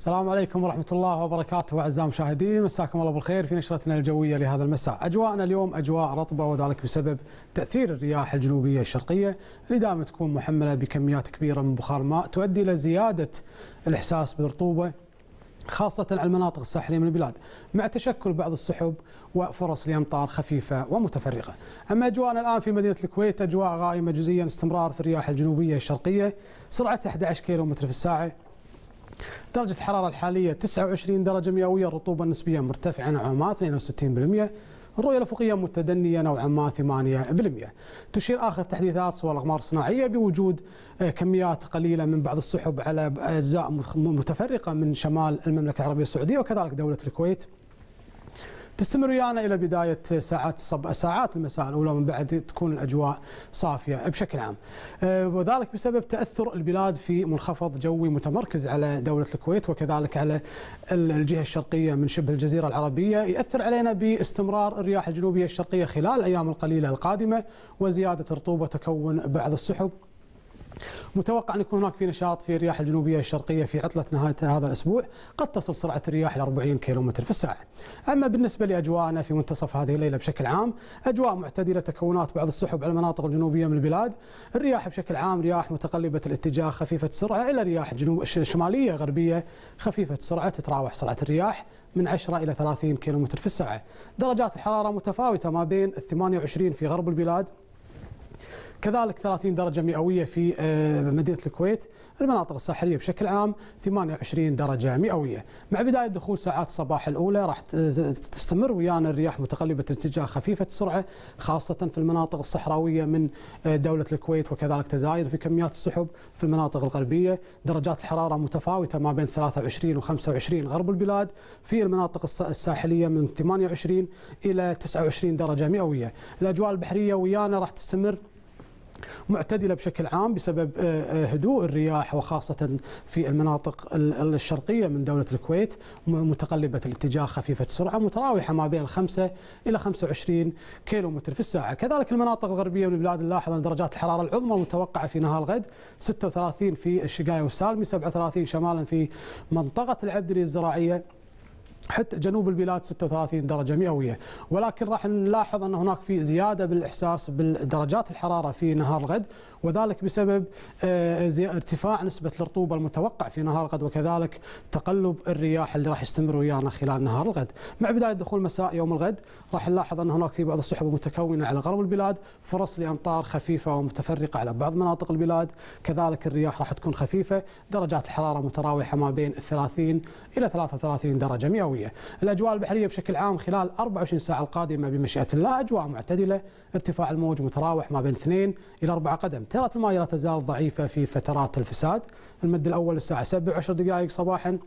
السلام عليكم ورحمة الله وبركاته أعزائي المشاهدين مساكم الله بالخير في نشرتنا الجوية لهذا المساء أجواءنا اليوم أجواء رطبة وذلك بسبب تأثير الرياح الجنوبية الشرقية اللي دائما تكون محملة بكميات كبيرة من بخار ماء تؤدي إلى زيادة الإحساس بالرطوبة خاصة على المناطق الساحلية من البلاد مع تشكل بعض السحب وفرص لأمطار خفيفة ومتفرقة أما أجواءنا الآن في مدينة الكويت أجواء غائمة جزئيا استمرار في الرياح الجنوبية الشرقية سرعة 11 كيلومتر في الساعة درجة الحرارة الحالية 29 درجة مئوية الرطوبة النسبية مرتفعة نوعا ما 62% الرؤية الأفقية متدنية نوعا ما 8% تشير آخر تحديثات صور الأقمار الصناعية بوجود آه، كميات قليلة من بعض السحب على أجزاء متفرقة من شمال المملكة العربية السعودية وكذلك دولة الكويت تستمر ويانا الى بدايه ساعات الصب... ساعات المساء الاولى من بعد تكون الاجواء صافيه بشكل عام. آه، وذلك بسبب تاثر البلاد في منخفض جوي متمركز على دوله الكويت وكذلك على الجهه الشرقيه من شبه الجزيره العربيه، ياثر علينا باستمرار الرياح الجنوبيه الشرقيه خلال الايام القليله القادمه وزياده الرطوبه تكون بعض السحب متوقع ان يكون هناك في نشاط في الرياح الجنوبيه الشرقيه في عطله نهايه هذا الاسبوع، قد تصل سرعه الرياح الى 40 كيلومتر في الساعه. اما بالنسبه لاجواءنا في منتصف هذه الليله بشكل عام، اجواء معتدله تكونات بعض السحب على المناطق الجنوبيه من البلاد، الرياح بشكل عام رياح متقلبه الاتجاه خفيفه السرعه الى رياح جنوب شماليه غربيه خفيفه السرعه تتراوح سرعه الرياح من 10 إلى 30 كيلومتر في الساعة درجات الحرارة متفاوتة ما بين 28 في غرب البلاد كذلك 30 درجة مئوية في آه، مدينة الكويت المناطق الساحلية بشكل عام 28 درجة مئوية مع بداية دخول ساعات الصباح الأولى راح تستمر ويانا الرياح متقلبة الاتجاه خفيفة السرعة خاصة في المناطق الصحراوية من آه، دولة الكويت وكذلك تزايد في كميات السحب في المناطق الغربية درجات الحرارة متفاوتة ما بين 23 و 25 غرب البلاد في المناطق الساحلية من 28 إلى 29 درجة مئوية الأجواء البحرية ويانا راح تستمر معتدله بشكل عام بسبب آه، آه، هدوء الرياح وخاصه في المناطق الشرقيه من دوله الكويت متقلبه الاتجاه خفيفه السرعه متراوحه ما بين 5 الى 25 كيلو متر في الساعه، كذلك المناطق الغربيه من البلاد نلاحظ ان درجات الحراره العظمى المتوقعه في نهار الغد 36 في الشقايه والسالمي، 37 شمالا في منطقه العبدلي الزراعيه حتى جنوب البلاد 36 درجة مئوية ولكن راح نلاحظ أن هناك في زيادة بالإحساس بالدرجات الحرارة في نهار الغد وذلك بسبب آه، ارتفاع نسبة الرطوبة المتوقع في نهار الغد وكذلك تقلب الرياح اللي راح يستمر ويانا خلال نهار الغد مع بداية دخول مساء يوم الغد راح نلاحظ أن هناك في بعض السحب المتكونة على غرب البلاد فرص لأمطار خفيفة ومتفرقة على بعض مناطق البلاد كذلك الرياح راح تكون خفيفة درجات الحرارة متراوحة ما بين 30 إلى 33 درجة مئوية الجويه. الاجواء البحريه بشكل عام خلال 24 ساعه القادمه بمشيئه الله اجواء معتدله، ارتفاع الموج متراوح ما بين 2 الى 4 قدم، تيارات الماء لا تزال ضعيفه في فترات الفساد، المد الاول الساعه 7 10 دقائق صباحا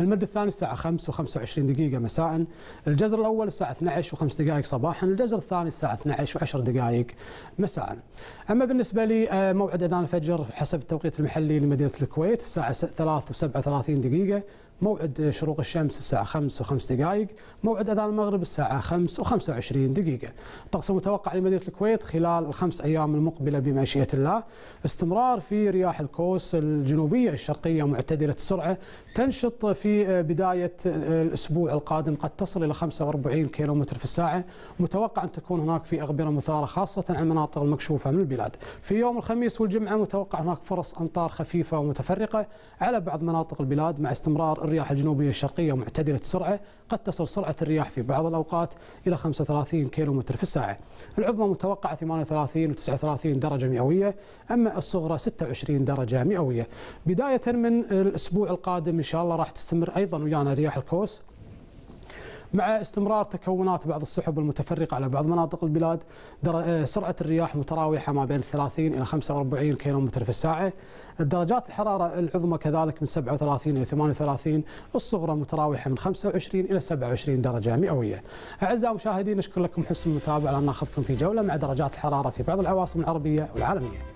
المد الثاني الساعة 5 و25 دقيقة مساء الجزر الأول الساعة 12 و5 دقائق صباحا الجزر الثاني الساعة 12 و10 دقائق مساء أما بالنسبة لموعد آه، أذان الفجر حسب التوقيت المحلي لمدينة الكويت الساعة 3 و37 دقيقة موعد شروق الشمس الساعة 5 و5 دقائق، موعد أذان المغرب الساعة 5 دقائق موعد أذان المغرب الساعة 5 و25 دقيقة الطقس المتوقع لمدينة الكويت خلال الخمس أيام المقبلة بمشيئة الله استمرار في رياح الكوس الجنوبية الشرقية معتدلة السرعة تنشط في بداية الأسبوع القادم قد تصل إلى 45 كيلومتر في الساعة متوقع أن تكون هناك في أغبرة مثارة خاصة على المناطق المكشوفة من البلاد في يوم الخميس والجمعة متوقع هناك فرص أمطار خفيفة ومتفرقة على بعض مناطق البلاد مع استمرار الرياح الجنوبية الشرقية معتدلة السرعة قد تصل سرعة الرياح في بعض الأوقات إلى 35 كيلومتر في الساعة العظمى متوقعة 38 و 39 درجة مئوية أما الصغرى 26 درجة مئوية بداية من الأسبوع القادم إن شاء الله راح تستمر أيضا ويانا رياح الكوس مع استمرار تكونات بعض السحب المتفرقة على بعض مناطق البلاد آه، سرعة الرياح متراوحة ما بين 30 إلى 45 كيلومتر في الساعة درجات الحرارة العظمى كذلك من 37 إلى 38 الصغرى متراوحة من 25 إلى 27 درجة مئوية أعزائي المشاهدين نشكر لكم حسن المتابعة لأن ناخذكم في جولة مع درجات الحرارة في بعض العواصم العربية والعالمية